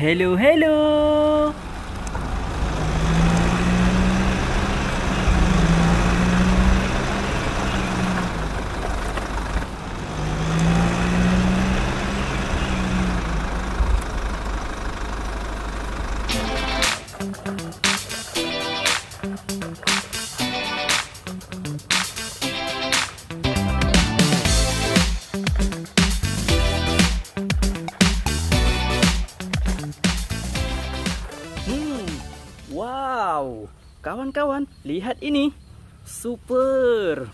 Hello, hello! Thank Wow, kawan-kawan, lihat ini. Super.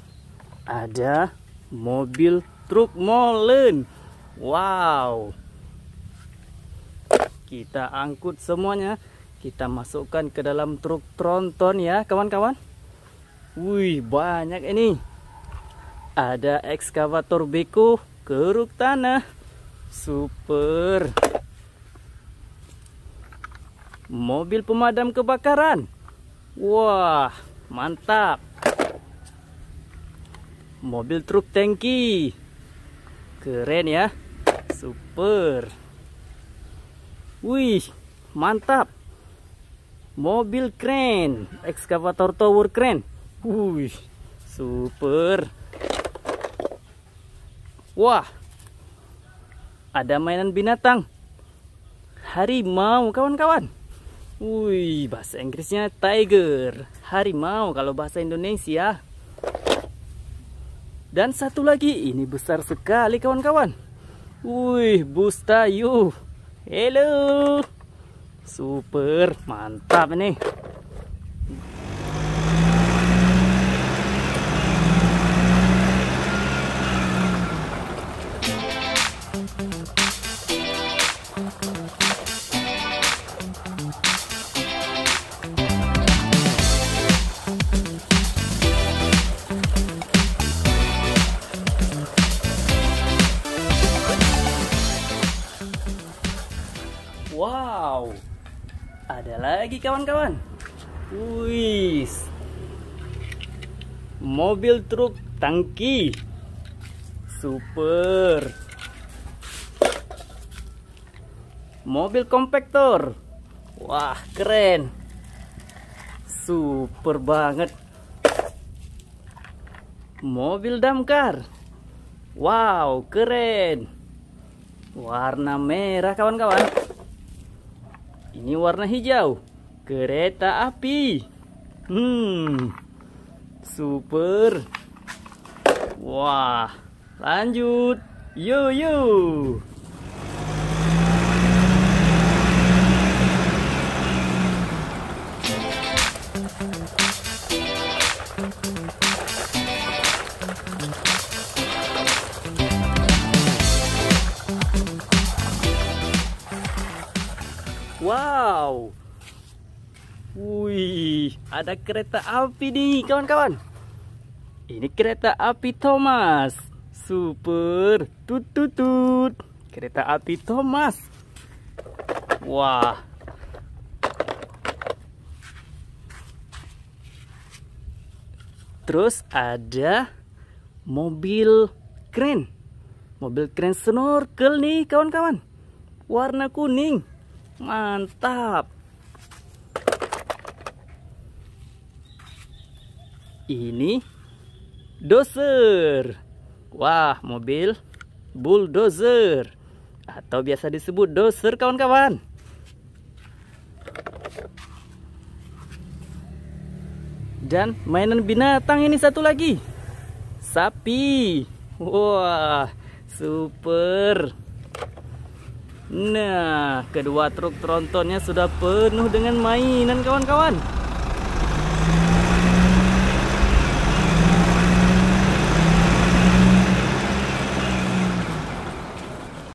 Ada mobil truk molen. Wow. Kita angkut semuanya. Kita masukkan ke dalam truk tronton ya, kawan-kawan. Wih, banyak ini. Ada ekskavator beko, keruk tanah. Super mobil pemadam kebakaran. Wah, mantap. Mobil truk tangki. Keren ya. Super. Wih, mantap. Mobil keren, ekskavator tower keren. Wih, super. Wah. Ada mainan binatang. Harimau, kawan-kawan. Wih, bahasa Inggrisnya tiger, harimau kalau bahasa Indonesia. Dan satu lagi, ini besar sekali kawan-kawan. Wih, bustayu. Hello Super, mantap nih. Thank you. Wow, ada lagi kawan-kawan. Wih, mobil truk tangki, super. Mobil kompaktor, wah keren, super banget. Mobil damkar, wow keren. Warna merah kawan-kawan. Ini warna hijau. Kereta api. Hmm. Super. Wah. Lanjut. Yo yo. Wow. Wih, ada kereta api nih kawan-kawan. Ini kereta api Thomas. Super tut tut tut. Kereta api Thomas. Wah. Terus ada mobil keren. Mobil keren snorkel nih kawan-kawan. Warna kuning mantap ini dozer wah mobil bulldozer atau biasa disebut dozer kawan-kawan dan mainan binatang ini satu lagi sapi wah super Nah, kedua truk trontonnya sudah penuh dengan mainan kawan-kawan.